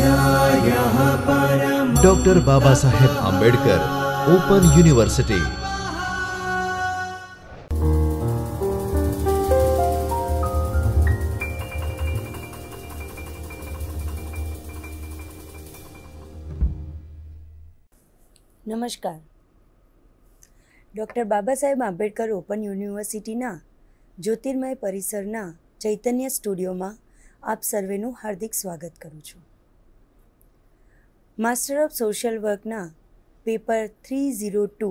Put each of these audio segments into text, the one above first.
doctor Baba Saheb Ambedkar open university નમસ્કાર doctor Baba Saheb Ambedkar open યુનિવર્સિટીના જ્યોતિર્મય પરિસરના ચૈતન્ય સ્ટુડિયોમાં આપ સર્વેનું હાર્દિક સ્વાગત કરું છું માસ્ટર ઓફ સોશિયલ વર્કના પેપર થ્રી ઝીરો ટુ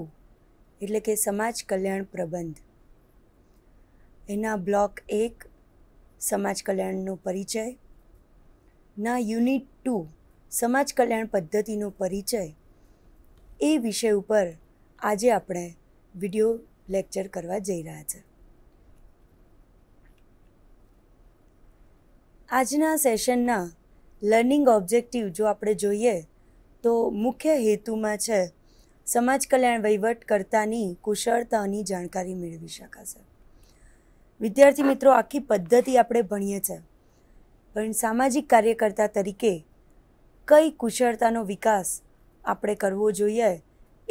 એટલે કે સમાજ કલ્યાણ પ્રબંધ એના બ્લોક એક સમાજ કલ્યાણનો પરિચય ના યુનિટ ટુ સમાજ કલ્યાણ પદ્ધતિનો પરિચય એ વિષય ઉપર આજે આપણે વિડીયો લેક્ચર કરવા જઈ રહ્યા છે આજના સેશનના લર્નિંગ ઓબ્જેક્ટિવ જો આપણે જોઈએ તો મુખ્ય હેતુમાં છે સમાજ કલ્યાણ વહીવટકર્તાની કુશળતાની જાણકારી મેળવી શકાશે વિદ્યાર્થી મિત્રો આખી પદ્ધતિ આપણે ભણીએ છીએ પણ સામાજિક કાર્યકર્તા તરીકે કઈ કુશળતાનો વિકાસ આપણે કરવો જોઈએ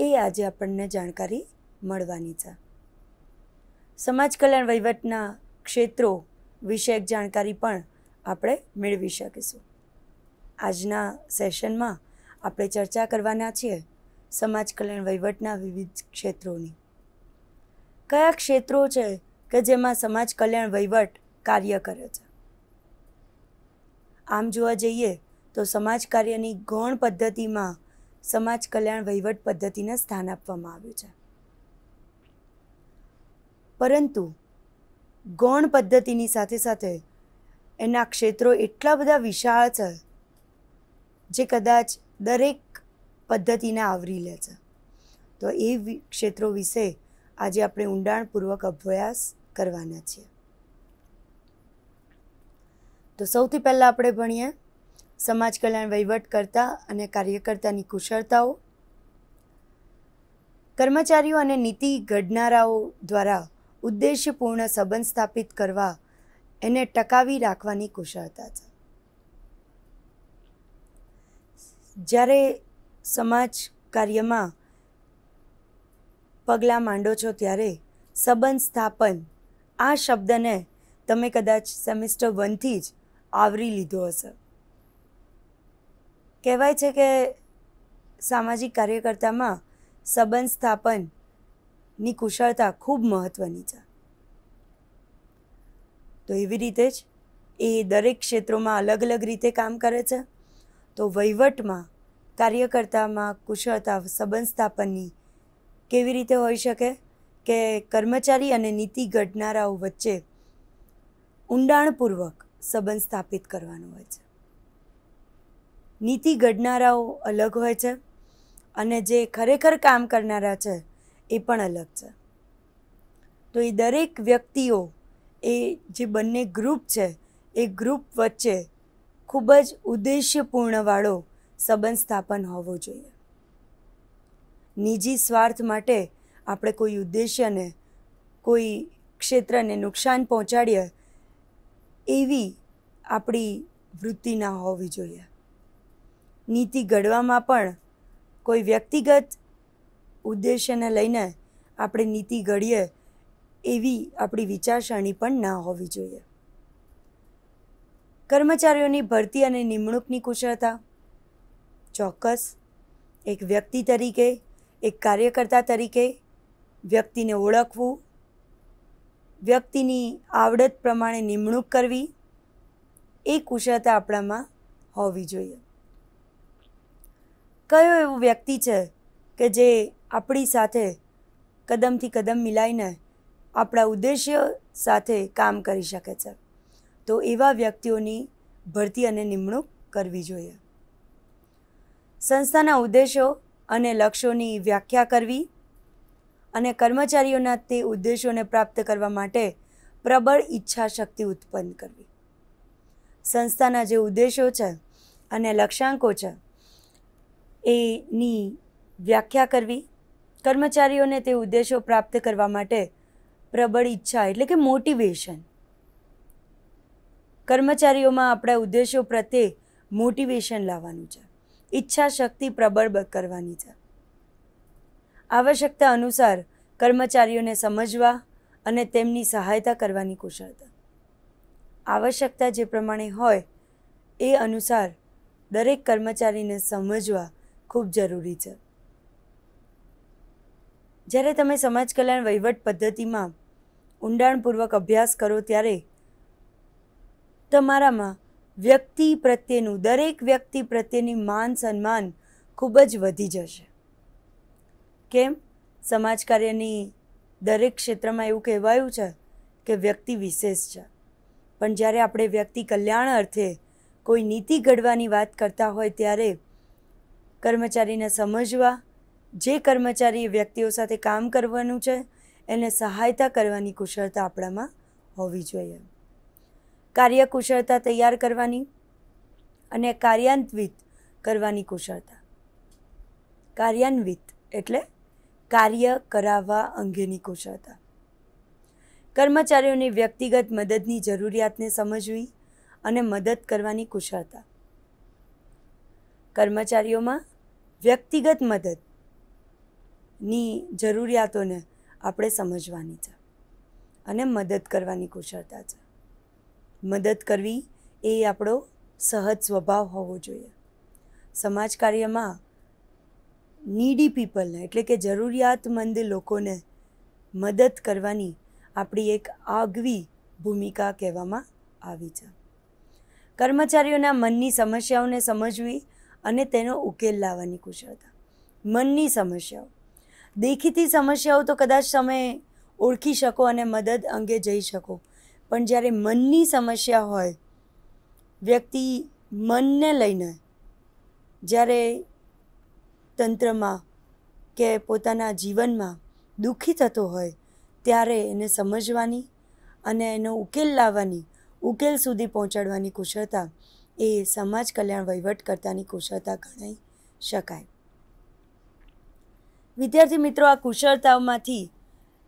એ આજે આપણને જાણકારી મળવાની છે સમાજ કલ્યાણ વહીવટના ક્ષેત્રો વિષયક જાણકારી પણ આપણે મેળવી શકીશું આજના સેશનમાં આપણે ચર્ચા કરવાના છીએ સમાજ કલ્યાણ વહીવટના વિવિધ ક્ષેત્રોની કયા ક્ષેત્રો છે કે જેમાં સમાજ કલ્યાણ વહીવટ કાર્ય કરે છે આમ જોવા જઈએ તો સમાજ કાર્યની ગૌણ પદ્ધતિમાં સમાજ કલ્યાણ વહીવટ પદ્ધતિને સ્થાન આપવામાં આવ્યું છે પરંતુ ગૌણ પદ્ધતિની સાથે સાથે એના ક્ષેત્રો એટલા બધા વિશાળ છે જે કદાચ દરેક પદ્ધતિને આવરી લે છે તો એ ક્ષેત્રો વિશે આજે આપણે ઊંડાણપૂર્વક અભ્યાસ કરવાના છીએ તો સૌથી પહેલાં આપણે ભણીએ સમાજ કલ્યાણ વહીવટકર્તા અને કાર્યકર્તાની કુશળતાઓ કર્મચારીઓ અને નીતિ ઘડનારાઓ દ્વારા ઉદ્દેશ્યપૂર્ણ સંબંધ સ્થાપિત કરવા એને ટકાવી રાખવાની કુશળતા છે ज्यारे समाज कार्यमा पगला मांडो छो त्यारे सबन स्थापन આ શબ્દને તમે કદાચ સેમેસ્ટર 1 થી જ આવરી લીધો હશે કહેવાય છે કે સામાજિક કાર્યકર્તામાં સબન સ્થાપન ની કુશળતા ખૂબ મહત્વની છે તો એ વિ રીતે જ એ દરેક ક્ષેત્રમાં અલગ અલગ રીતે કામ કરે છે તો વહીવટમાં કાર્યકર્તામાં કુશળતા સંબંધ સ્થાપનની કેવી રીતે હોઈ શકે કે કર્મચારી અને નીતિ ઘડનારાઓ વચ્ચે ઊંડાણપૂર્વક સંબંધ સ્થાપિત કરવાનો હોય છે નીતિ ઘડનારાઓ અલગ હોય છે અને જે ખરેખર કામ કરનારા છે એ પણ અલગ છે તો એ દરેક વ્યક્તિઓ એ જે બંને ગ્રુપ છે એ ગ્રુપ વચ્ચે ખૂબ જ ઉદ્દેશ્યપૂર્ણવાળો સંબંધ સ્થાપન હોવો જોઈએ નિજી સ્વાર્થ માટે આપણે કોઈ ઉદ્દેશ્યને કોઈ ક્ષેત્રને નુકસાન પહોંચાડીએ એવી આપણી વૃત્તિ ના હોવી જોઈએ નીતિ ઘડવામાં પણ કોઈ વ્યક્તિગત ઉદ્દેશ્યને લઈને આપણે નીતિ ઘડીએ એવી આપણી વિચારસરણી પણ ના હોવી જોઈએ કર્મચારીઓની ભરતી અને નિમણૂકની કુશળતા ચોક્કસ એક વ્યક્તિ તરીકે એક કાર્યકર્તા તરીકે વ્યક્તિને ઓળખવું વ્યક્તિની આવડત પ્રમાણે નિમણૂક કરવી એ કુશળતા આપણામાં હોવી જોઈએ કયો એવો વ્યક્તિ છે કે જે આપણી સાથે કદમથી કદમ મિલાઈને આપણા ઉદ્દેશ્ય સાથે કામ કરી શકે છે તો એવા વ્યક્તિઓની ભરતી અને નિમણૂક કરવી જોઈએ સંસ્થાના ઉદ્દેશો અને લક્ષ્યોની વ્યાખ્યા કરવી અને કર્મચારીઓના તે ઉદ્દેશોને પ્રાપ્ત કરવા માટે પ્રબળ ઈચ્છા શક્તિ ઉત્પન્ન કરવી સંસ્થાના જે ઉદ્દેશો છે અને લક્ષ્યાંકો છે એની વ્યાખ્યા કરવી કર્મચારીઓને તે ઉદ્દેશો પ્રાપ્ત કરવા માટે પ્રબળ ઈચ્છા એટલે કે મોટિવેશન કર્મચારીઓમાં આપણા ઉદ્દેશો પ્રત્યે મોટિવેશન લાવવાનું છે ઈચ્છા શક્તિ પ્રબળ કરવાની છે આવશ્યકતા અનુસાર કર્મચારીઓને સમજવા અને તેમની સહાયતા કરવાની કુશળતા આવશ્યકતા જે પ્રમાણે હોય એ અનુસાર દરેક કર્મચારીને સમજવા ખૂબ જરૂરી છે જ્યારે તમે સમાજ કલ્યાણ વહીવટ પદ્ધતિમાં ઊંડાણપૂર્વક અભ્યાસ કરો ત્યારે તમારામાં વ્યક્તિ પ્રત્યેનું દરેક વ્યક્તિ પ્રત્યેની માન સન્માન ખૂબ જ વધી જશે કેમ સમાજ કાર્યની દરેક ક્ષેત્રમાં એવું કહેવાયું છે કે વ્યક્તિ વિશેષ છે પણ જ્યારે આપણે વ્યક્તિ કલ્યાણ અર્થે કોઈ નીતિ ઘડવાની વાત કરતા હોય ત્યારે કર્મચારીને સમજવા જે કર્મચારી વ્યક્તિઓ સાથે કામ કરવાનું છે એને સહાયતા કરવાની કુશળતા આપણામાં હોવી જોઈએ કાર્યકુશળતા તૈયાર કરવાની અને કાર્યાન્વિત કરવાની કુશળતા કાર્યાન્વિત એટલે કાર્ય કરાવવા અંગેની કુશળતા કર્મચારીઓની વ્યક્તિગત મદદની જરૂરિયાતને સમજવી અને મદદ કરવાની કુશળતા કર્મચારીઓમાં વ્યક્તિગત મદદની જરૂરિયાતોને આપણે સમજવાની છે અને મદદ કરવાની કુશળતા છે મદદ કરવી એ આપણો સહજ સ્વભાવ હોવો જોઈએ સમાજ કાર્યમાં નીડી પીપલને એટલે કે જરૂરિયાતમંદ લોકોને મદદ કરવાની આપણી એક આગવી ભૂમિકા કહેવામાં આવી છે કર્મચારીઓના મનની સમસ્યાઓને સમજવી અને તેનો ઉકેલ લાવવાની કુશળતા મનની સમસ્યાઓ દેખીતી સમસ્યાઓ તો કદાચ તમે ઓળખી શકો અને મદદ અંગે જઈ શકો પણ જ્યારે મનની સમસ્યા હોય વ્યક્તિ મનને લઈને જ્યારે તંત્રમાં કે પોતાના જીવનમાં દુઃખી થતો હોય ત્યારે એને સમજવાની અને એનો ઉકેલ લાવવાની ઉકેલ સુધી પહોંચાડવાની કુશળતા એ સમાજ કલ્યાણ વહીવટકર્તાની કુશળતા ગણાઈ શકાય વિદ્યાર્થી મિત્રો આ કુશળતાઓમાંથી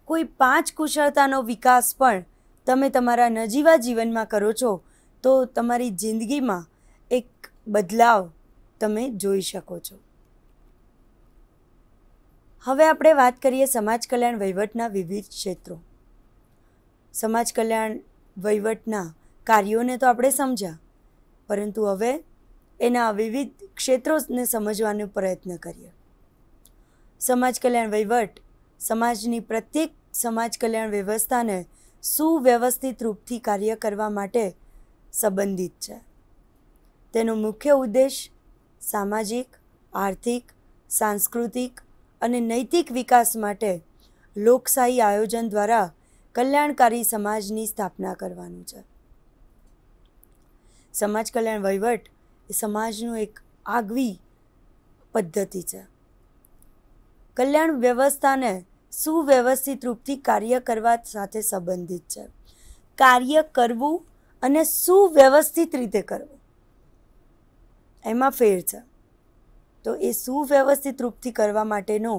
કોઈ પાંચ કુશળતાનો વિકાસ પણ તમે તમારા નજીવા જીવનમાં કરો છો તો તમારી જિંદગીમાં એક બદલાવ તમે જોઈ શકો છો હવે આપણે વાત કરીએ સમાજ કલ્યાણ વહીવટના વિવિધ ક્ષેત્રો સમાજ કલ્યાણ વહીવટના કાર્યોને તો આપણે સમજ્યા પરંતુ હવે એના વિવિધ ક્ષેત્રોને સમજવાનો પ્રયત્ન કરીએ સમાજ કલ્યાણ વહીવટ સમાજની પ્રત્યેક સમાજ કલ્યાણ વ્યવસ્થાને સુવ્યવસ્થિત રૂપથી કાર્ય કરવા માટે સંબંધિત છે તેનો મુખ્ય ઉદ્દેશ સામાજિક આર્થિક સાંસ્કૃતિક અને નૈતિક વિકાસ માટે લોકશાહી આયોજન દ્વારા કલ્યાણકારી સમાજની સ્થાપના કરવાનું છે સમાજ કલ્યાણ વહીવટ એ સમાજનું એક આગવી પદ્ધતિ છે કલ્યાણ વ્યવસ્થાને સુવ્યવસ્થિત રૂપથી કાર્ય કરવા સાથે સંબંધિત છે કાર્ય કરવું અને સુવ્યવસ્થિત રીતે કરવું એમાં ફેર છે તો એ સુવ્યવસ્થિત રૂપથી કરવા માટેનો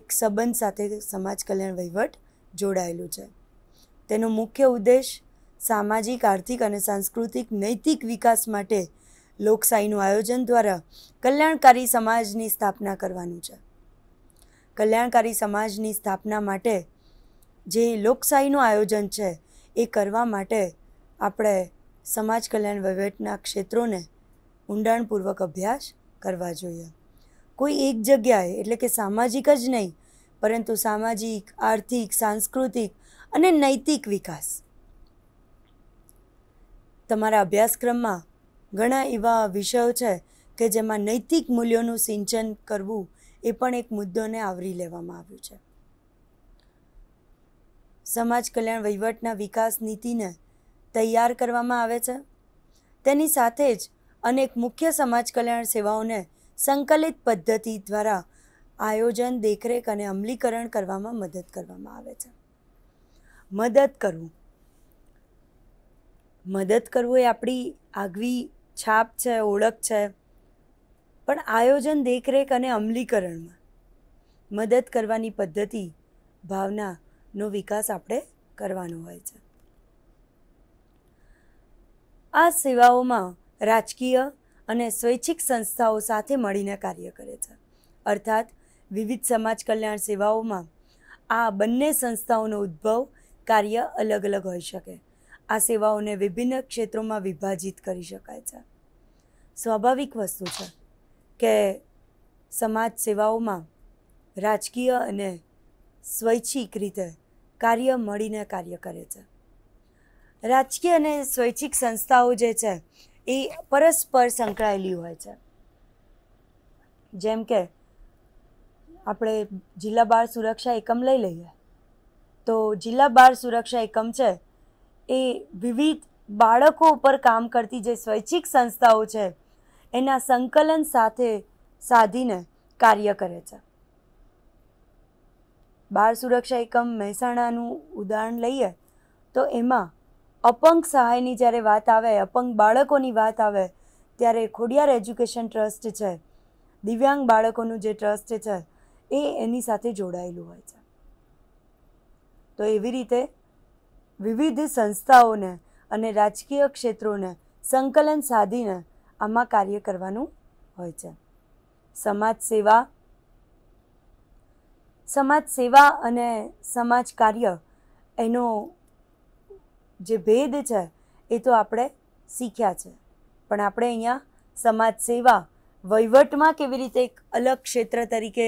એક સંબંધ સાથે સમાજ કલ્યાણ વહીવટ જોડાયેલું છે તેનો મુખ્ય ઉદ્દેશ સામાજિક આર્થિક અને સાંસ્કૃતિક નૈતિક વિકાસ માટે લોકશાહીનું આયોજન દ્વારા કલ્યાણકારી સમાજની સ્થાપના કરવાનું છે કલ્યાણકારી સમાજની સ્થાપના માટે જે લોકશાહીનું આયોજન છે એ કરવા માટે આપણે સમાજ કલ્યાણ વહીવટના ક્ષેત્રોને ઊંડાણપૂર્વક અભ્યાસ કરવા જોઈએ કોઈ એક જગ્યાએ એટલે કે સામાજિક જ નહીં પરંતુ સામાજિક આર્થિક સાંસ્કૃતિક અને નૈતિક વિકાસ તમારા અભ્યાસક્રમમાં ઘણા એવા વિષયો છે કે જેમાં નૈતિક મૂલ્યોનું સિંચન કરવું એ પણ એક મુદ્દોને આવરી લેવામાં આવ્યું છે સમાજ કલ્યાણ વહીવટના વિકાસ નીતિને તૈયાર કરવામાં આવે છે તેની સાથે જ અનેક મુખ્ય સમાજ કલ્યાણ સેવાઓને સંકલિત પદ્ધતિ દ્વારા આયોજન દેખરેખ અને અમલીકરણ કરવામાં મદદ કરવામાં આવે છે મદદ કરવું મદદ કરવું એ આપણી આગવી છાપ છે ઓળખ છે પણ આયોજન દેખરેખ અને અમલીકરણમાં મદદ કરવાની પદ્ધતિ ભાવનાનો વિકાસ આપણે કરવાનો હોય છે આ સેવાઓમાં રાજકીય અને સ્વૈચ્છિક સંસ્થાઓ સાથે મળીને કાર્ય કરે છે અર્થાત વિવિધ સમાજ કલ્યાણ સેવાઓમાં આ બંને સંસ્થાઓનો ઉદ્ભવ કાર્ય અલગ અલગ હોઈ શકે આ સેવાઓને વિભિન્ન ક્ષેત્રોમાં વિભાજિત કરી શકાય છે સ્વાભાવિક વસ્તુ છે કે સમાજ સેવાઓમાં રાજકીય અને સ્વૈચ્છિક રીતે કાર્ય મળીને કાર્ય કરે છે રાજકીય અને સ્વૈચ્છિક સંસ્થાઓ જે છે એ પરસ્પર સંકળાયેલી હોય છે જેમ કે આપણે જિલ્લા બાળ સુરક્ષા એકમ લઈ લઈએ તો જિલ્લા બાળ સુરક્ષા એકમ છે એ વિવિધ બાળકો ઉપર કામ કરતી જે સ્વૈચ્છિક સંસ્થાઓ છે એના સંકલન સાથે સાધીને કાર્ય કરે છે બાળ સુરક્ષા એકમ મહેસાણાનું ઉદાહરણ લઈએ તો એમાં અપંગ સહાયની જ્યારે વાત આવે અપંગ બાળકોની વાત આવે ત્યારે ખોડિયાર એજ્યુકેશન ટ્રસ્ટ છે દિવ્યાંગ બાળકોનું જે ટ્રસ્ટ છે એ એની સાથે જોડાયેલું હોય છે તો એવી રીતે વિવિધ સંસ્થાઓને અને રાજકીય ક્ષેત્રોને સંકલન સાધીને આમાં કાર્ય કરવાનું હોય છે સમાજ સેવા સમાજ સેવા અને સમાજ કાર્ય એનો જે ભેદ છે એ તો આપણે શીખ્યા છે પણ આપણે અહીંયા સમાજ સેવા વહીવટમાં કેવી રીતે એક અલગ ક્ષેત્ર તરીકે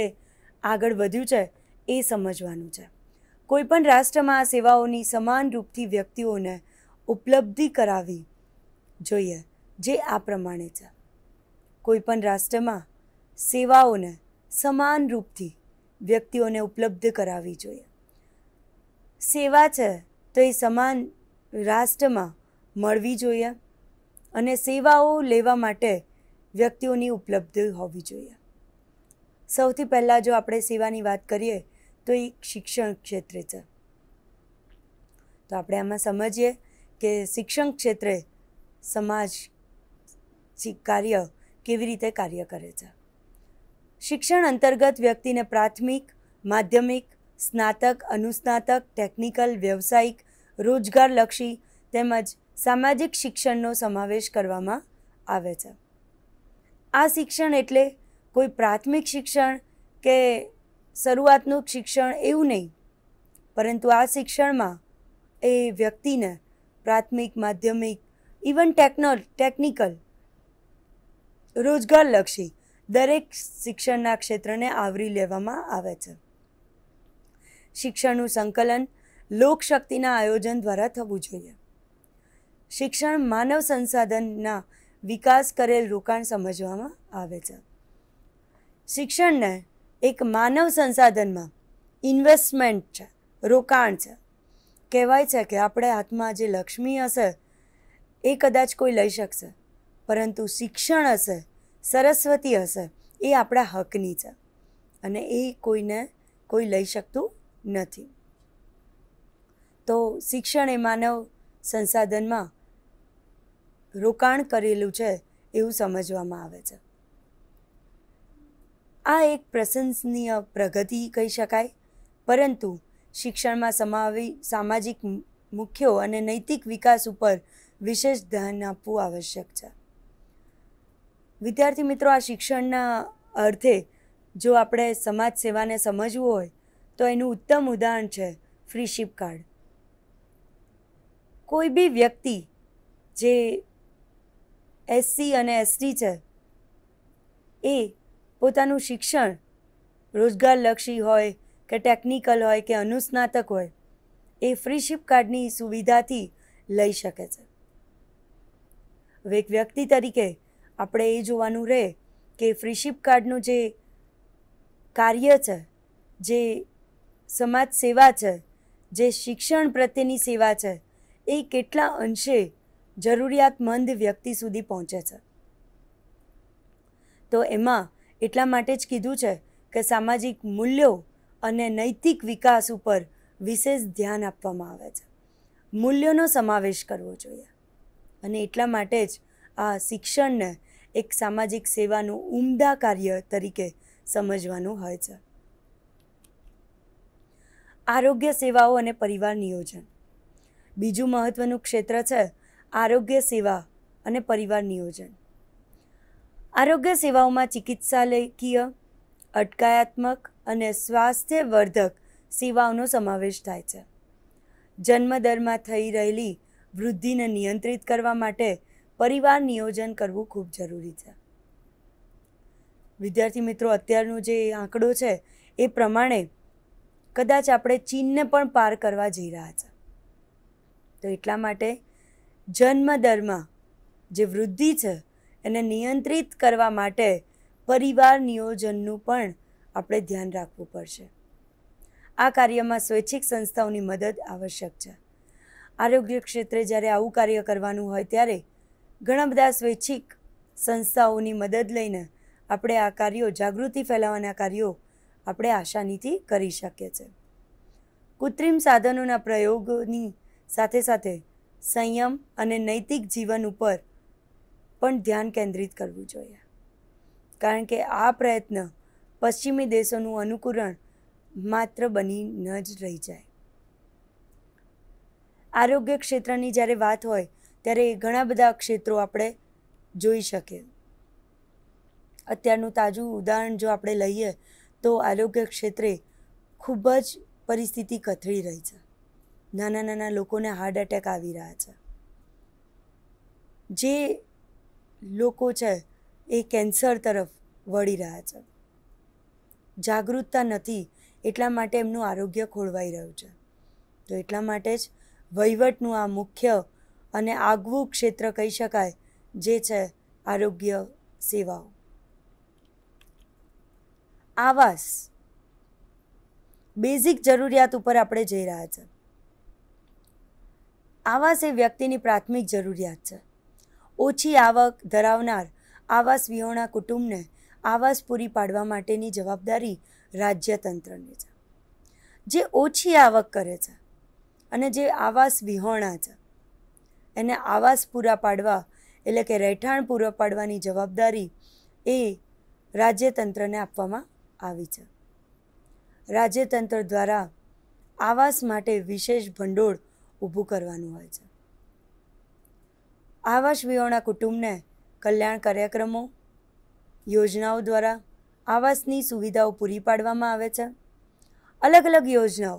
આગળ વધ્યું છે એ સમજવાનું છે કોઈપણ રાષ્ટ્રમાં આ સેવાઓની સમાન રૂપથી વ્યક્તિઓને ઉપલબ્ધિ કરાવી જોઈએ જે આ પ્રમાણે છે કોઈપણ રાષ્ટ્રમાં સેવાઓને સમાન રૂપથી વ્યક્તિઓને ઉપલબ્ધ કરાવવી જોઈએ સેવા છે તો એ સમાન રાષ્ટ્રમાં મળવી જોઈએ અને સેવાઓ લેવા માટે વ્યક્તિઓની ઉપલબ્ધ હોવી જોઈએ સૌથી પહેલાં જો આપણે સેવાની વાત કરીએ તો એ શિક્ષણ ક્ષેત્રે છે તો આપણે આમાં સમજીએ કે શિક્ષણ ક્ષેત્રે સમાજ કાર્ય કેવી રીતે કાર્ય કરે છે શિક્ષણ અંતર્ગત વ્યક્તિને પ્રાથમિક માધ્યમિક સ્નાતક અનુસ્નાતક ટેકનિકલ વ્યવસાયિક રોજગારલક્ષી તેમજ સામાજિક શિક્ષણનો સમાવેશ કરવામાં આવે છે આ શિક્ષણ એટલે કોઈ પ્રાથમિક શિક્ષણ કે શરૂઆતનું શિક્ષણ એવું નહીં પરંતુ આ શિક્ષણમાં એ વ્યક્તિને પ્રાથમિક માધ્યમિક ઇવન ટેકનો ટેકનિકલ રોજગારલક્ષી દરેક શિક્ષણના ક્ષેત્રને આવરી લેવામાં આવે છે શિક્ષણનું સંકલન લોકશક્તિના આયોજન દ્વારા થવું જોઈએ શિક્ષણ માનવ સંસાધનના વિકાસ કરેલ રોકાણ સમજવામાં આવે છે શિક્ષણને એક માનવ સંસાધનમાં ઇન્વેસ્ટમેન્ટ છે રોકાણ છે કહેવાય છે કે આપણે હાથમાં જે લક્ષ્મી હશે એ કદાચ કોઈ લઈ શકશે પરંતુ શિક્ષણ હશે સરસ્વતી હશે એ આપણા હકની છે અને એ કોઈને કોઈ લઈ શકતું નથી તો શિક્ષણ એ માનવ સંસાધનમાં રોકાણ કરેલું છે એવું સમજવામાં આવે છે આ એક પ્રશંસનીય પ્રગતિ કહી શકાય પરંતુ શિક્ષણમાં સમાવી સામાજિક મુખ્યો અને નૈતિક વિકાસ ઉપર વિશેષ ધ્યાન આપવું આવશ્યક છે વિદ્યાર્થી મિત્રો આ શિક્ષણના અર્થે જો આપણે સમાજ સેવાને સમજવું હોય તો એનું ઉત્તમ ઉદાહરણ છે ફ્રીશીપ કાર્ડ કોઈ બી વ્યક્તિ જે એસસી અને એસટી છે એ પોતાનું શિક્ષણ રોજગારલક્ષી હોય કે ટેકનિકલ હોય કે અનુસ્નાતક હોય એ ફ્રીશીપ કાર્ડની સુવિધાથી લઈ શકે છે હવે એક વ્યક્તિ તરીકે આપણે એ જોવાનું રહે કે ફ્રીશીપ કાર્ડનું જે કાર્ય છે જે સમાજ સેવા છે જે શિક્ષણ પ્રત્યેની સેવા છે એ કેટલા અંશે જરૂરિયાતમંદ વ્યક્તિ સુધી પહોંચે છે તો એમાં એટલા માટે જ કીધું છે કે સામાજિક મૂલ્યો અને નૈતિક વિકાસ ઉપર વિશેષ ધ્યાન આપવામાં આવે છે મૂલ્યોનો સમાવેશ કરવો જોઈએ અને એટલા માટે જ આ શિક્ષણને એક સામાજિક સેવાનું ઉમદા કાર્ય તરીકે સમજવાનું હોય છે આરોગ્ય સેવાઓ અને પરિવાર નિયોજન બીજું મહત્ત્વનું ક્ષેત્ર છે આરોગ્ય સેવા અને પરિવાર નિયોજન આરોગ્ય સેવાઓમાં ચિકિત્સાલયકીય અટકાયાત્મક અને સ્વાસ્થ્યવર્ધક સેવાઓનો સમાવેશ થાય છે જન્મ દરમાં થઈ રહેલી વૃદ્ધિને નિયંત્રિત કરવા માટે પરિવાર નિયોજન કરવું ખૂબ જરૂરી છે વિદ્યાર્થી મિત્રો અત્યારનો જે આંકડો છે એ પ્રમાણે કદાચ આપણે ચીનને પણ પાર કરવા જઈ રહ્યા છે તો એટલા માટે જન્મ દરમાં જે વૃદ્ધિ છે એને નિયંત્રિત કરવા માટે પરિવાર નિયોજનનું પણ આપણે ધ્યાન રાખવું પડશે આ કાર્યમાં સ્વૈચ્છિક સંસ્થાઓની મદદ આવશ્યક છે આરોગ્ય ક્ષેત્રે જ્યારે આવું કાર્ય કરવાનું હોય ત્યારે ઘણા બધા સ્વૈચ્છિક સંસ્થાઓની મદદ લઈને આપણે આ કાર્યો જાગૃતિ ફેલાવવાના કાર્યો આપણે આસાનીથી કરી શકીએ છીએ કૃત્રિમ સાધનોના પ્રયોગની સાથે સાથે સંયમ અને નૈતિક જીવન ઉપર પણ ધ્યાન કેન્દ્રિત કરવું જોઈએ કારણ કે આ પ્રયત્ન પશ્ચિમી દેશોનું અનુકૂરણ માત્ર બની ન જ રહી જાય આરોગ્ય ક્ષેત્રની જ્યારે વાત હોય ત્યારે એ ઘણા બધા ક્ષેત્રો આપણે જોઈ શકીએ અત્યારનું તાજું ઉદાહરણ જો આપણે લઈએ તો આરોગ્ય ક્ષેત્રે ખૂબ જ પરિસ્થિતિ કથળી રહી છે નાના નાના લોકોને હાર્ટ એટેક આવી રહ્યા છે જે લોકો છે એ કેન્સર તરફ વળી રહ્યા છે જાગૃતતા નથી એટલા માટે એમનું આરોગ્ય ખોળવાઈ રહ્યું છે તો એટલા માટે જ વહીવટનું આ મુખ્ય અને આગવું ક્ષેત્ર કહી શકાય જે છે આરોગ્ય સેવાઓ આવાસ બેઝિક જરૂરિયાત ઉપર આપણે જઈ રહ્યા છે આવાસ એ વ્યક્તિની પ્રાથમિક જરૂરિયાત છે ઓછી આવક ધરાવનાર આવાસ વિહોણા કુટુંબને આવાસ પૂરી પાડવા માટેની જવાબદારી રાજ્યતંત્રની છે જે ઓછી આવક કરે છે અને જે આવાસ વિહોણા છે એને આવાસ પૂરા પાડવા એટલે કે રહેઠાણ પૂરા પાડવાની જવાબદારી એ રાજ્યતંત્રને આપવામાં આવી છે રાજ્યતંત્ર દ્વારા આવાસ માટે વિશેષ ભંડોળ ઊભું કરવાનું હોય છે આવાસ વિહોણા કુટુંબને કલ્યાણ કાર્યક્રમો યોજનાઓ દ્વારા આવાસની સુવિધાઓ પૂરી પાડવામાં આવે છે અલગ અલગ યોજનાઓ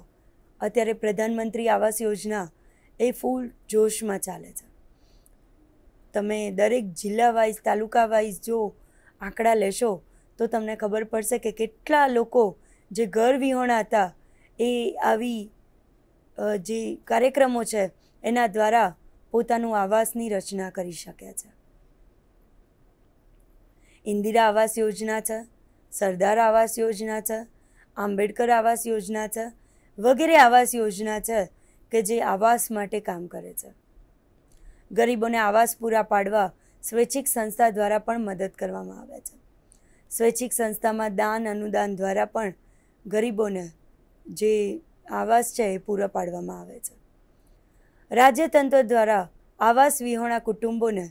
અત્યારે પ્રધાનમંત્રી આવાસ યોજના એ ફૂલ જોશમાં ચાલે છે તમે દરેક જિલ્લા વાઇઝ તાલુકા વાઇઝ જો આંકડા લેશો તો તમને ખબર પડશે કે કેટલા લોકો જે ઘરવિહોણા હતા એ આવી જે કાર્યક્રમો છે એના દ્વારા પોતાનું આવાસની રચના કરી શક્યા છે ઇન્દિરા આવાસ યોજના છે સરદાર આવાસ યોજના છે આંબેડકર આવાસ યોજના છે વગેરે આવાસ યોજના છે કે જે આવાસ માટે કામ કરે છે ગરીબોને આવાસ પૂરા પાડવા સ્વૈચ્છિક સંસ્થા દ્વારા પણ મદદ કરવામાં આવે છે સ્વૈચ્છિક સંસ્થામાં દાન અનુદાન દ્વારા પણ ગરીબોને જે આવાસ છે એ પૂરા પાડવામાં આવે છે રાજ્યતંત્ર દ્વારા આવાસ વિહોણા કુટુંબોને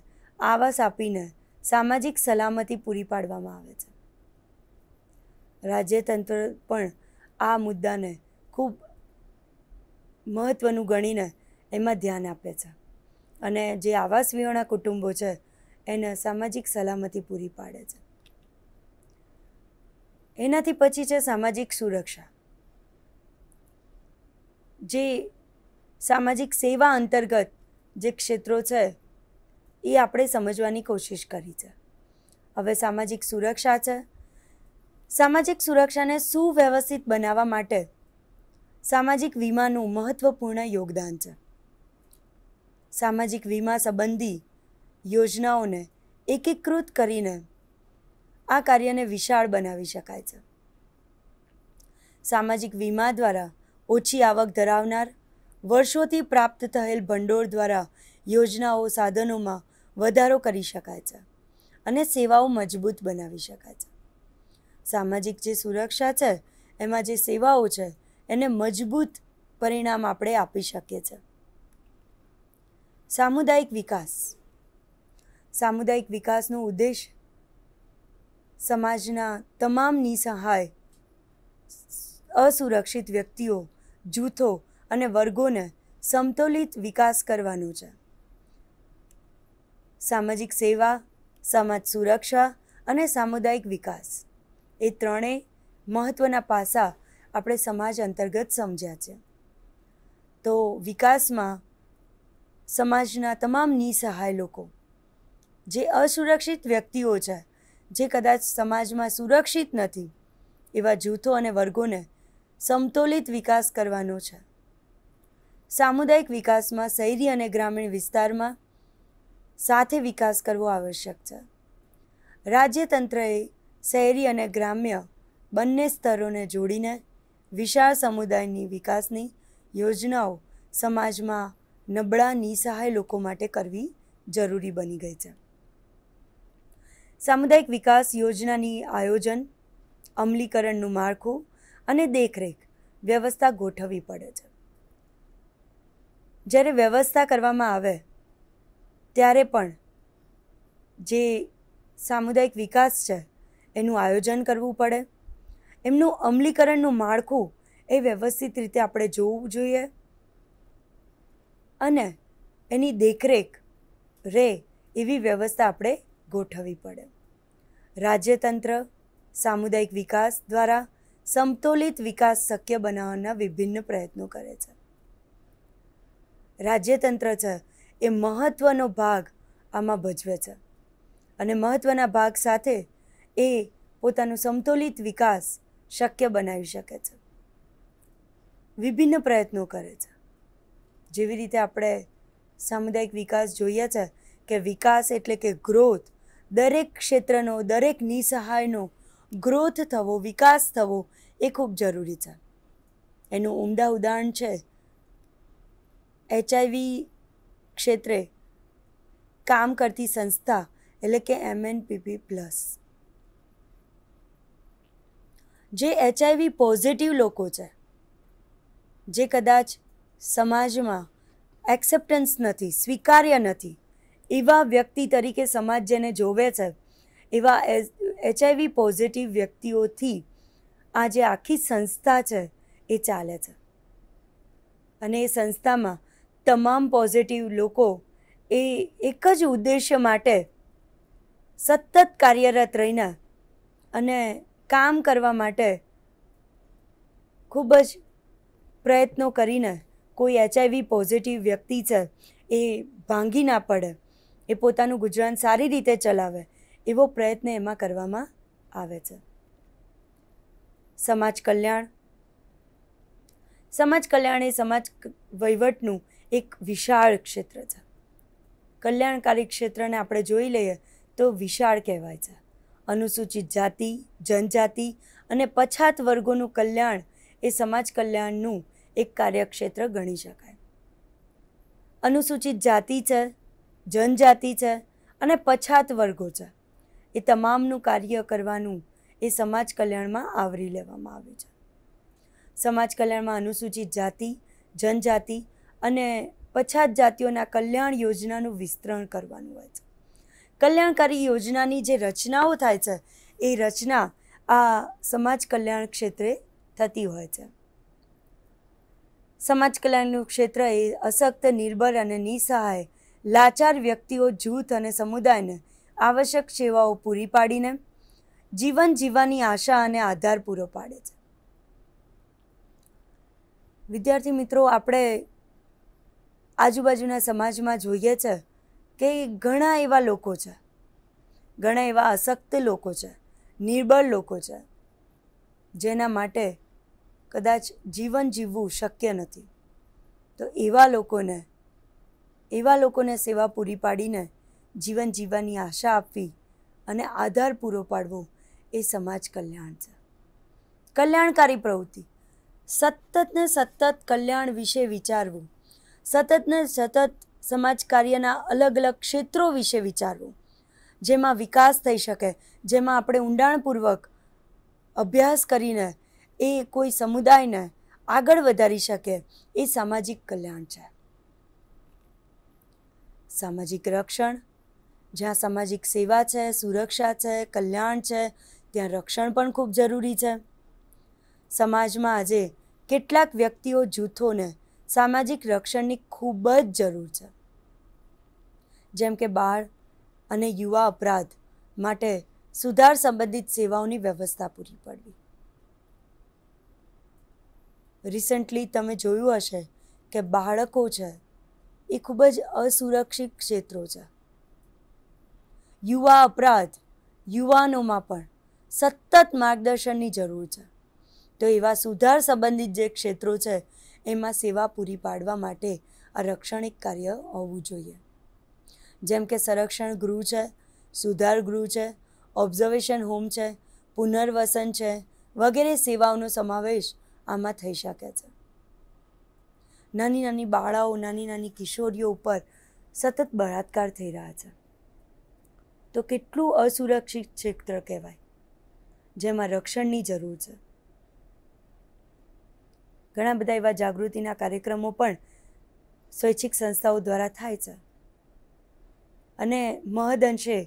આવાસ આપીને સામાજિક સલામતી પૂરી પાડવામાં આવે છે રાજ્યતંત્ર પણ આ મુદ્દાને ખૂબ મહત્ત્વનું ગણીને એમાં ધ્યાન આપે છે અને જે આવાસ વિહોણા કુટુંબો છે એને સામાજિક સલામતી પૂરી પાડે છે એનાથી પછી છે સામાજિક સુરક્ષા જે સામાજિક સેવા અંતર્ગત જે ક્ષેત્રો છે એ આપણે સમજવાની કોશિશ કરી છે હવે સામાજિક સુરક્ષા છે સામાજિક સુરક્ષાને સુવ્યવસ્થિત બનાવવા માટે સામાજિક વીમાનું મહત્વપૂર્ણ યોગદાન છે સામાજિક વીમા સંબંધી યોજનાઓને એકીકૃત કરીને આ કાર્યને વિશાળ બનાવી શકાય છે સામાજિક વીમા દ્વારા ઓછી આવક ધરાવનાર વર્ષોથી પ્રાપ્ત થયેલ ભંડોળ દ્વારા યોજનાઓ સાધનોમાં વધારો કરી શકાય છે અને સેવાઓ મજબૂત બનાવી શકાય છે સામાજિક જે સુરક્ષા છે એમાં જે સેવાઓ છે એને મજબૂત પરિણામ આપણે આપી શકીએ છીએ સામુદાયિક વિકાસ સામુદાયિક વિકાસનો ઉદ્દેશ સમાજના તમામ નિસહાય અસુરક્ષિત વ્યક્તિઓ જૂથો અને વર્ગોને સમતોલિત વિકાસ કરવાનો છે સામાજિક સેવા સમાજ સુરક્ષા અને સામુદાયિક વિકાસ એ ત્રણેય મહત્ત્વના પાસા આપણે સમાજ અંતર્ગત સમજ્યા છે તો વિકાસમાં સમાજના તમામ નિસહાય લોકો જે અસુરક્ષિત વ્યક્તિઓ છે જે કદાચ સમાજમાં સુરક્ષિત નથી એવા જૂથો અને વર્ગોને સમતોલિત વિકાસ કરવાનો છે સામુદાયિક વિકાસમાં શહેરી અને ગ્રામીણ વિસ્તારમાં સાથે વિકાસ કરવો આવશ્યક છે રાજ્યતંત્રએ શહેરી અને ગ્રામ્ય બંને સ્તરોને જોડીને વિશાળ સમુદાયની વિકાસની યોજનાઓ સમાજમાં નબળા નિસહાય લોકો માટે કરવી જરૂરી બની ગઈ છે સામુદાયિક વિકાસ યોજનાની આયોજન અમલીકરણનું માળખું અને દેખરેખ વ્યવસ્થા ગોઠવવી પડે છે જ્યારે વ્યવસ્થા કરવામાં આવે ત્યારે પણ જે સામુદાયિક વિકાસ છે એનું આયોજન કરવું પડે એમનું અમલીકરણનું માળખું એ વ્યવસ્થિત રીતે આપણે જોવું જોઈએ અને એની દેખરેખ રહે એવી વ્યવસ્થા આપણે ગોઠવવી પડે રાજ્યતંત્ર સામુદાયિક વિકાસ દ્વારા સમતોલિત વિકાસ શક્ય બનાવવાના વિભિન્ન પ્રયત્નો કરે છે રાજ્યતંત્ર છે એ મહત્ત્વનો ભાગ આમાં ભજવે છે અને મહત્ત્વના ભાગ સાથે એ પોતાનો સમતોલિત વિકાસ શક્ય બનાવી શકે છે વિભિન્ન પ્રયત્નો કરે છે જેવી રીતે આપણે સામુદાયિક વિકાસ જોઈએ છે કે વિકાસ એટલે કે ગ્રોથ દરેક ક્ષેત્રનો દરેક નિસહાયનો ગ્રોથ થવો વિકાસ થવો એ ખૂબ જરૂરી છે એનું ઉમદા ઉદાહરણ છે એચઆઈવી ક્ષેત્રે કામ કરતી સંસ્થા એટલે કે એમએનપીપી પ્લસ જે એચઆઈવી પોઝિટિવ લોકો છે જે કદાચ સમાજમાં એક્સેપ્ટન્સ નથી સ્વીકાર્ય નથી એવા વ્યક્તિ તરીકે સમાજ જેને જોવે છે એવા એચઆઈવી પોઝિટિવ વ્યક્તિઓથી આ જે આખી સંસ્થા છે એ ચાલે છે અને એ સંસ્થામાં તમામ પોઝિટિવ લોકો એ એક જ ઉદ્દેશ્ય માટે સતત કાર્યરત રહીને અને કામ કરવા માટે ખૂબ જ પ્રયત્નો કરીને કોઈ એચઆઈવી પોઝિટિવ વ્યક્તિ છે એ ભાંગી ના પડે એ પોતાનું ગુજરાન સારી રીતે ચલાવે એવો પ્રયત્ન એમાં કરવામાં આવે છે સમાજ કલ્યાણ સમાજ કલ્યાણ એ સમાજ વહીવટનું એક વિશાળ ક્ષેત્ર છે કલ્યાણકારી ક્ષેત્રને આપણે જોઈ લઈએ તો વિશાળ કહેવાય છે અનુસૂચિત જાતિ જનજાતિ અને પછાત વર્ગોનું કલ્યાણ એ સમાજ કલ્યાણનું એક કાર્યક્ષેત્ર ગણી શકાય અનુસૂચિત જાતિ છે જનજાતિ છે અને પછાત વર્ગો છે એ તમામનું કાર્ય કરવાનું એ સમાજ કલ્યાણમાં આવરી લેવામાં આવ્યું છે સમાજ કલ્યાણમાં અનુસૂચિત જાતિ જનજાતિ અને પછાત જાતિઓના કલ્યાણ યોજનાનું વિસ્તરણ કરવાનું હોય છે કલ્યાણકારી યોજનાની જે રચનાઓ થાય છે એ રચના આ સમાજ કલ્યાણ ક્ષેત્રે થતી હોય છે સમાજ કલ્યાણનું ક્ષેત્ર એ અશક્ત નિર્બળ અને નિસહાય લાચાર વ્યક્તિઓ જૂથ અને સમુદાયને આવશ્યક સેવાઓ પૂરી પાડીને જીવન જીવવાની આશા અને આધાર પૂરો પાડે છે વિદ્યાર્થી મિત્રો આપણે આજુબાજુના સમાજમાં જોઈએ છે કે ઘણા એવા લોકો છે ઘણા એવા અશક્ત લોકો છે નિર્બળ લોકો છે જેના માટે કદાચ જીવન જીવવું શક્ય નથી તો એવા લોકોને એવા લોકોને સેવા પૂરી પાડીને જીવન જીવવાની આશા આપવી અને આધાર પૂરો પાડવો એ સમાજ કલ્યાણ છે કલ્યાણકારી પ્રવૃત્તિ સતતને સતત કલ્યાણ વિશે વિચારવું સતતને સતત સમાજ કાર્યના અલગ અલગ ક્ષેત્રો વિશે વિચારવું જેમાં વિકાસ થઈ શકે જેમાં આપણે ઊંડાણપૂર્વક અભ્યાસ કરીને એ કોઈ સમુદાયને આગળ વધારી શકે એ સામાજિક કલ્યાણ છે સામાજિક રક્ષણ જ્યાં સામાજિક સેવા છે સુરક્ષા છે કલ્યાણ છે ત્યાં રક્ષણ પણ ખૂબ જરૂરી છે સમાજમાં આજે કેટલાક વ્યક્તિઓ જૂથોને સામાજિક રક્ષણની ખૂબ જ જરૂર છે જેમ કે બાળ અને યુવા અપરાધ માટે સુધાર સંબંધિત સેવાઓની વ્યવસ્થા પૂરી પડવી રિસન્ટલી તમે જોયું હશે કે બાળકો છે એ ખૂબ જ અસુરક્ષિત ક્ષેત્રો છે યુવા અપરાધ યુવાનોમાં પણ સતત માર્ગદર્શનની જરૂર છે તો એવા સુધાર સંબંધિત જે ક્ષેત્રો છે એમાં સેવા પૂરી પાડવા માટે આ રક્ષણિક કાર્ય હોવું જોઈએ જેમ કે સંરક્ષણ ગૃહ છે સુધાર ગૃહ છે ઓબ્ઝર્વેશન હોમ છે પુનર્વસન છે વગેરે સેવાઓનો સમાવેશ આમાં થઈ શકે છે નાની નાની બાળાઓ નાની નાની કિશોરીઓ ઉપર સતત બળાત્કાર થઈ રહ્યા છે તો કેટલું અસુરક્ષિત ક્ષેત્ર કહેવાય જેમાં રક્ષણની જરૂર છે ઘણા બધા એવા જાગૃતિના કાર્યક્રમો પણ સ્વૈચ્છિક સંસ્થાઓ દ્વારા થાય છે અને મહદઅંશે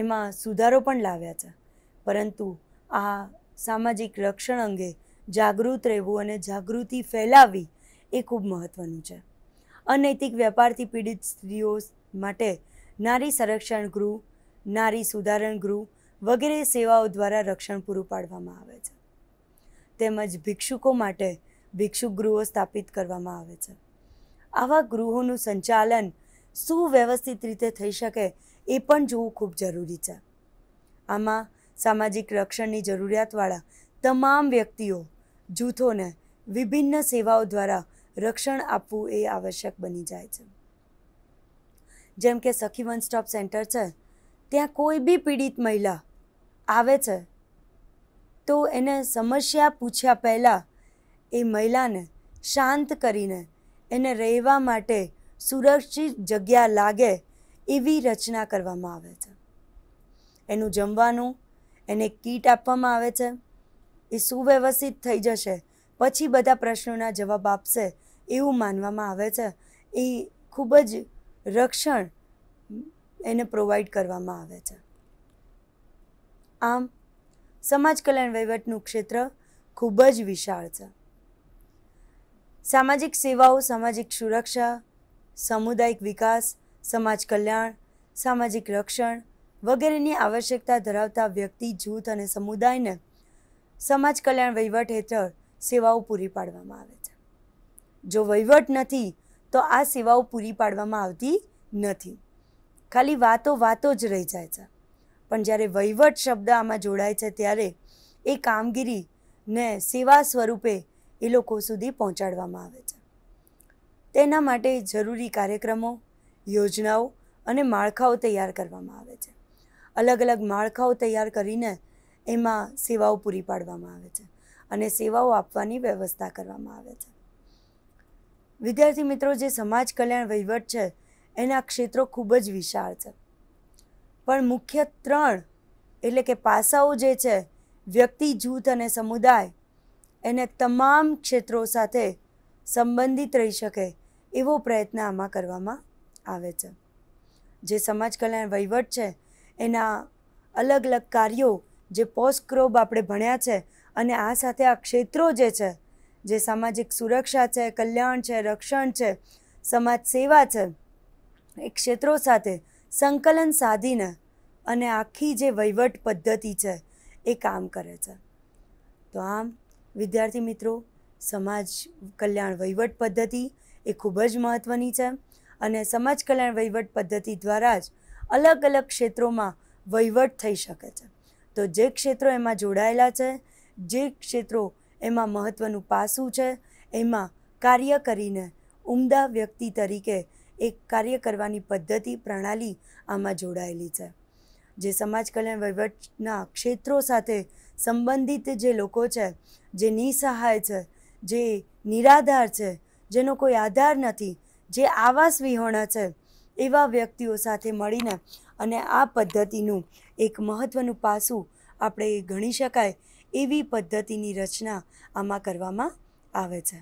એમાં સુધારો પણ લાવ્યા છે પરંતુ આ સામાજિક રક્ષણ અંગે જાગૃત રહેવું અને જાગૃતિ ફેલાવવી એ ખૂબ મહત્ત્વનું છે અનૈતિક વેપારથી પીડિત સ્ત્રીઓ માટે નારી સંરક્ષણ ગૃહ નારી સુધારણ ગૃહ વગેરે સેવાઓ દ્વારા રક્ષણ પૂરું પાડવામાં આવે છે તેમજ ભિક્ષુકો માટે ભિક્ષુ ગૃહો સ્થાપિત કરવામાં આવે છે આવા ગૃહોનું સંચાલન સુવ્યવસ્થિત રીતે થઈ શકે એ પણ જોવું ખૂબ જરૂરી છે આમાં સામાજિક રક્ષણની જરૂરિયાતવાળા તમામ વ્યક્તિઓ જૂથોને વિભિન્ન સેવાઓ દ્વારા રક્ષણ આપવું એ આવશ્યક બની જાય છે જેમ કે સખી વન સ્ટોપ સેન્ટર છે ત્યાં કોઈ બી પીડિત મહિલા આવે છે તો એને સમસ્યા પૂછ્યા પહેલાં એ મહિલાને શાંત કરીને એને રહેવા માટે સુરક્ષિત જગ્યા લાગે એવી રચના કરવામાં આવે છે એનું જમવાનું એને કીટ આપવામાં આવે છે એ સુવ્યવસ્થિત થઈ જશે પછી બધા પ્રશ્નોના જવાબ આપશે એવું માનવામાં આવે છે એ ખૂબ જ રક્ષણ એને પ્રોવાઈડ કરવામાં આવે છે આમ સમાજ કલ્યાણ વહીવટનું ક્ષેત્ર ખૂબ જ વિશાળ છે સામાજિક સેવાઓ સામાજિક સુરક્ષા સામુદાયિક વિકાસ સમાજ કલ્યાણ સામાજિક રક્ષણ વગેરેની આવશ્યકતા ધરાવતા વ્યક્તિ જૂથ અને સમુદાયને સમાજ કલ્યાણ વહીવટ હેઠળ સેવાઓ પૂરી પાડવામાં આવે છે જો વહીવટ નથી તો આ સેવાઓ પૂરી પાડવામાં આવતી નથી ખાલી વાતો વાતો જ રહી જાય છે પણ જ્યારે વહીવટ શબ્દ આમાં જોડાય છે ત્યારે એ કામગીરીને સેવા સ્વરૂપે એ લોકો સુધી પહોંચાડવામાં આવે છે તેના માટે જરૂરી કાર્યક્રમો યોજનાઓ અને માળખાઓ તૈયાર કરવામાં આવે છે અલગ અલગ માળખાઓ તૈયાર કરીને એમાં સેવાઓ પૂરી પાડવામાં આવે છે અને સેવાઓ આપવાની વ્યવસ્થા કરવામાં આવે છે વિદ્યાર્થી મિત્રો જે સમાજ કલ્યાણ વહીવટ છે એના ક્ષેત્રો ખૂબ જ વિશાળ છે પણ મુખ્ય ત્રણ એટલે કે પાસાઓ જે છે વ્યક્તિ જૂથ અને સમુદાય એને તમામ ક્ષેત્રો સાથે સંબંધિત રહી શકે એવો પ્રયત્ન આમાં કરવામાં આવે છે જે સમાજ કલ્યાણ વહીવટ છે એના અલગ અલગ કાર્યો જે પોસ્ટ ક્રોબ આપણે ભણ્યા છે અને આ સાથે આ ક્ષેત્રો જે છે જે સામાજિક સુરક્ષા છે કલ્યાણ છે રક્ષણ છે સમાજ સેવા છે એ ક્ષેત્રો સાથે સંકલન સાધીને અને આખી જે વહીવટ પદ્ધતિ છે એ કામ કરે છે તો આમ વિદ્યાર્થી મિત્રો સમાજ કલ્યાણ વહીવટ પદ્ધતિ એ ખૂબ જ મહત્ત્વની છે અને સમાજ કલ્યાણ વહીવટ પદ્ધતિ દ્વારા જ અલગ અલગ ક્ષેત્રોમાં વહીવટ થઈ શકે છે તો જે ક્ષેત્રો એમાં જોડાયેલા છે જે ક્ષેત્રો એમાં મહત્ત્વનું પાસું છે એમાં કાર્ય કરીને ઉમદા વ્યક્તિ તરીકે એક કાર્ય કરવાની પદ્ધતિ પ્રણાલી આમાં જોડાયેલી છે જે સમાજ કલ્યાણ વહીવટના ક્ષેત્રો સાથે સંબંધિત જે લોકો છે જે નિસહાય છે જે નિરાધાર છે જેનો કોઈ આધાર નથી જે આવાસ વિહોણા છે એવા વ્યક્તિઓ સાથે મળીને અને આ પદ્ધતિનું એક મહત્ત્વનું પાસું આપણે ગણી શકાય એવી પદ્ધતિની રચના આમાં કરવામાં આવે છે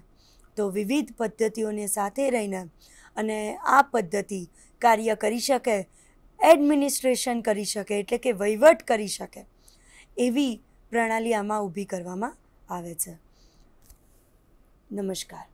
તો વિવિધ પદ્ધતિઓને સાથે રહીને અને આ પદ્ધતિ કાર્ય કરી શકે एडमिनिस्ट्रेशन करी सके એટલે કે વૈવટ કરી શકે એવી પ્રણાલી આમાં ઊભી કરવામાં આવે છે નમસ્કાર